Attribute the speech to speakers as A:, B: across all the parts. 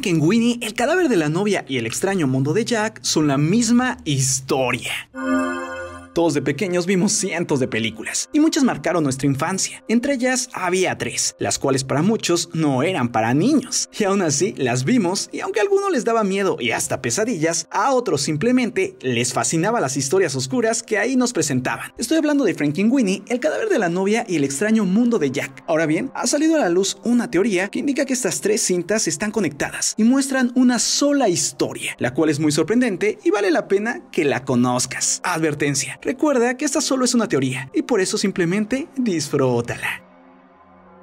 A: que en Winnie el cadáver de la novia y el extraño mundo de Jack son la misma historia. Todos de pequeños vimos cientos de películas y muchas marcaron nuestra infancia. Entre ellas había tres, las cuales para muchos no eran para niños. Y aún así las vimos y aunque a algunos les daba miedo y hasta pesadillas, a otros simplemente les fascinaba las historias oscuras que ahí nos presentaban. Estoy hablando de Winnie, el cadáver de la novia y el extraño mundo de Jack. Ahora bien, ha salido a la luz una teoría que indica que estas tres cintas están conectadas y muestran una sola historia, la cual es muy sorprendente y vale la pena que la conozcas. Advertencia, Recuerda que esta solo es una teoría y por eso simplemente disfrótala.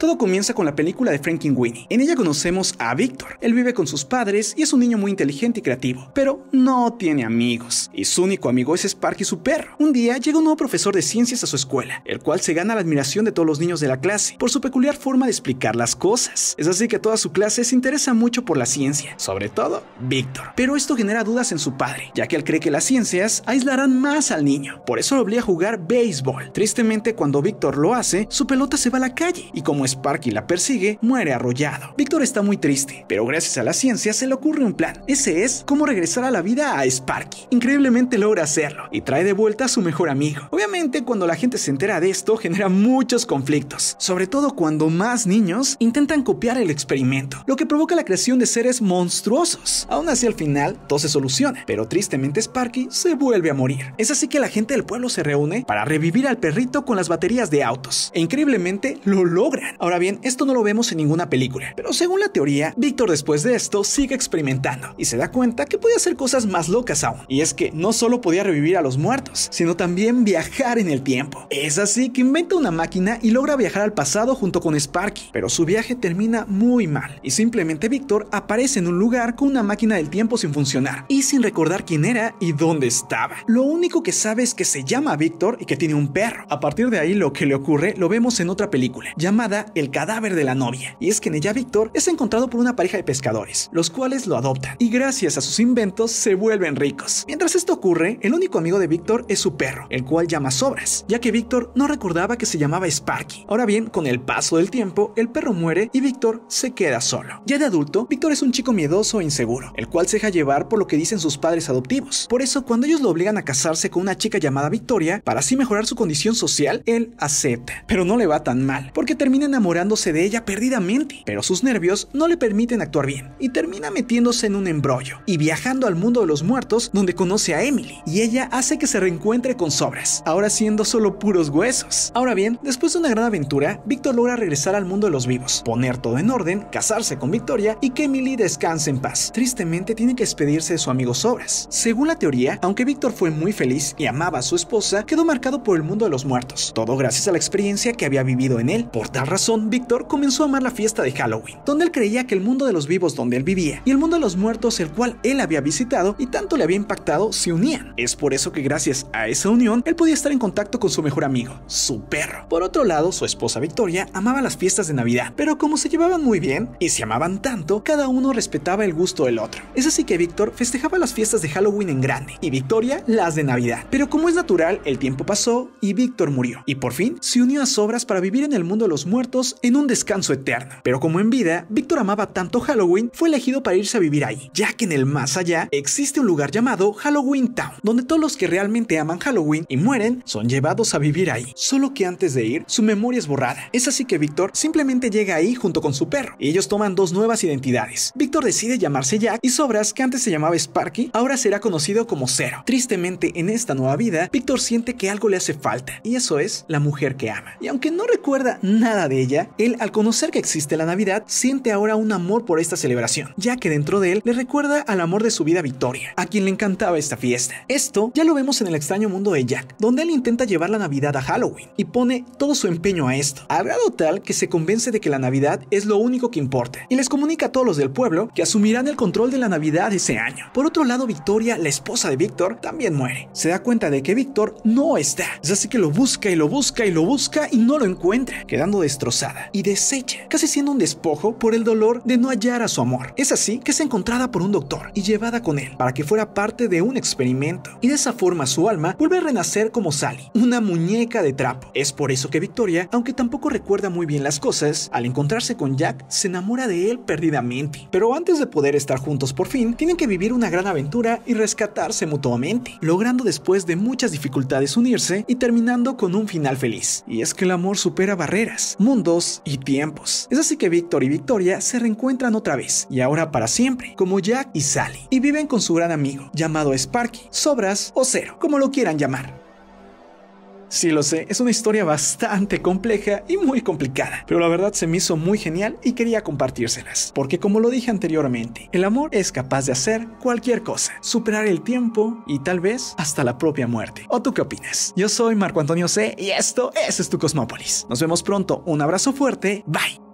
A: Todo comienza con la película de Winnie. En ella conocemos a Víctor. Él vive con sus padres y es un niño muy inteligente y creativo, pero no tiene amigos. Y su único amigo es Sparky, su perro. Un día llega un nuevo profesor de ciencias a su escuela, el cual se gana la admiración de todos los niños de la clase por su peculiar forma de explicar las cosas. Es así que toda su clase se interesa mucho por la ciencia, sobre todo Víctor. Pero esto genera dudas en su padre, ya que él cree que las ciencias aislarán más al niño. Por eso lo obliga a jugar béisbol. Tristemente, cuando Víctor lo hace, su pelota se va a la calle y como Sparky la persigue, muere arrollado. Víctor está muy triste, pero gracias a la ciencia se le ocurre un plan. Ese es cómo regresar a la vida a Sparky. Increíblemente logra hacerlo y trae de vuelta a su mejor amigo. Obviamente cuando la gente se entera de esto genera muchos conflictos, sobre todo cuando más niños intentan copiar el experimento, lo que provoca la creación de seres monstruosos. Aún así al final todo se soluciona, pero tristemente Sparky se vuelve a morir. Es así que la gente del pueblo se reúne para revivir al perrito con las baterías de autos e increíblemente lo logran. Ahora bien, esto no lo vemos en ninguna película, pero según la teoría, Víctor después de esto sigue experimentando y se da cuenta que puede hacer cosas más locas aún. Y es que no solo podía revivir a los muertos, sino también viajar en el tiempo. Es así que inventa una máquina y logra viajar al pasado junto con Sparky, pero su viaje termina muy mal y simplemente Víctor aparece en un lugar con una máquina del tiempo sin funcionar y sin recordar quién era y dónde estaba. Lo único que sabe es que se llama Víctor y que tiene un perro. A partir de ahí lo que le ocurre lo vemos en otra película llamada el cadáver de la novia. Y es que ella Víctor es encontrado por una pareja de pescadores, los cuales lo adoptan y gracias a sus inventos se vuelven ricos. Mientras esto ocurre, el único amigo de Víctor es su perro, el cual llama Sobras, ya que Víctor no recordaba que se llamaba Sparky. Ahora bien, con el paso del tiempo, el perro muere y Víctor se queda solo. Ya de adulto, Víctor es un chico miedoso e inseguro, el cual se deja llevar por lo que dicen sus padres adoptivos. Por eso, cuando ellos lo obligan a casarse con una chica llamada Victoria, para así mejorar su condición social, él acepta. Pero no le va tan mal, porque termina enamorándose de ella perdidamente, pero sus nervios no le permiten actuar bien y termina metiéndose en un embrollo y viajando al mundo de los muertos donde conoce a Emily y ella hace que se reencuentre con Sobras, ahora siendo solo puros huesos. Ahora bien, después de una gran aventura, Víctor logra regresar al mundo de los vivos, poner todo en orden, casarse con Victoria y que Emily descanse en paz. Tristemente tiene que despedirse de su amigo Sobras. Según la teoría, aunque Víctor fue muy feliz y amaba a su esposa, quedó marcado por el mundo de los muertos, todo gracias a la experiencia que había vivido en él. Por tal razón, son, Víctor comenzó a amar la fiesta de Halloween, donde él creía que el mundo de los vivos donde él vivía y el mundo de los muertos el cual él había visitado y tanto le había impactado se unían. Es por eso que gracias a esa unión, él podía estar en contacto con su mejor amigo, su perro. Por otro lado, su esposa Victoria amaba las fiestas de Navidad, pero como se llevaban muy bien y se amaban tanto, cada uno respetaba el gusto del otro. Es así que Víctor festejaba las fiestas de Halloween en grande y Victoria las de Navidad. Pero como es natural, el tiempo pasó y Víctor murió. Y por fin se unió a Sobras para vivir en el mundo de los muertos en un descanso eterno. Pero como en vida, Víctor amaba tanto Halloween, fue elegido para irse a vivir ahí, ya que en el más allá existe un lugar llamado Halloween Town, donde todos los que realmente aman Halloween y mueren son llevados a vivir ahí. Solo que antes de ir, su memoria es borrada. Es así que Víctor simplemente llega ahí junto con su perro. Y ellos toman dos nuevas identidades. Víctor decide llamarse Jack y Sobras, que antes se llamaba Sparky, ahora será conocido como Cero. Tristemente, en esta nueva vida, Víctor siente que algo le hace falta, y eso es la mujer que ama. Y aunque no recuerda nada de ella, él al conocer que existe la Navidad siente ahora un amor por esta celebración, ya que dentro de él le recuerda al amor de su vida Victoria, a quien le encantaba esta fiesta. Esto ya lo vemos en el extraño mundo de Jack, donde él intenta llevar la Navidad a Halloween y pone todo su empeño a esto, a grado tal que se convence de que la Navidad es lo único que importa y les comunica a todos los del pueblo que asumirán el control de la Navidad ese año. Por otro lado, Victoria, la esposa de Víctor, también muere. Se da cuenta de que Víctor no está, así que lo busca y lo busca y lo busca y no lo encuentra, quedando destrozado y deshecha, casi siendo un despojo por el dolor de no hallar a su amor. Es así que es encontrada por un doctor y llevada con él para que fuera parte de un experimento, y de esa forma su alma vuelve a renacer como Sally, una muñeca de trapo. Es por eso que Victoria, aunque tampoco recuerda muy bien las cosas, al encontrarse con Jack se enamora de él perdidamente, pero antes de poder estar juntos por fin, tienen que vivir una gran aventura y rescatarse mutuamente, logrando después de muchas dificultades unirse y terminando con un final feliz. Y es que el amor supera barreras, dos y tiempos. Es así que Víctor y Victoria se reencuentran otra vez, y ahora para siempre, como Jack y Sally, y viven con su gran amigo, llamado Sparky, Sobras o Cero, como lo quieran llamar. Sí, lo sé, es una historia bastante compleja y muy complicada, pero la verdad se me hizo muy genial y quería compartírselas, porque como lo dije anteriormente, el amor es capaz de hacer cualquier cosa, superar el tiempo y tal vez hasta la propia muerte. ¿O tú qué opinas? Yo soy Marco Antonio C y esto es, tu Cosmópolis. Nos vemos pronto, un abrazo fuerte, bye.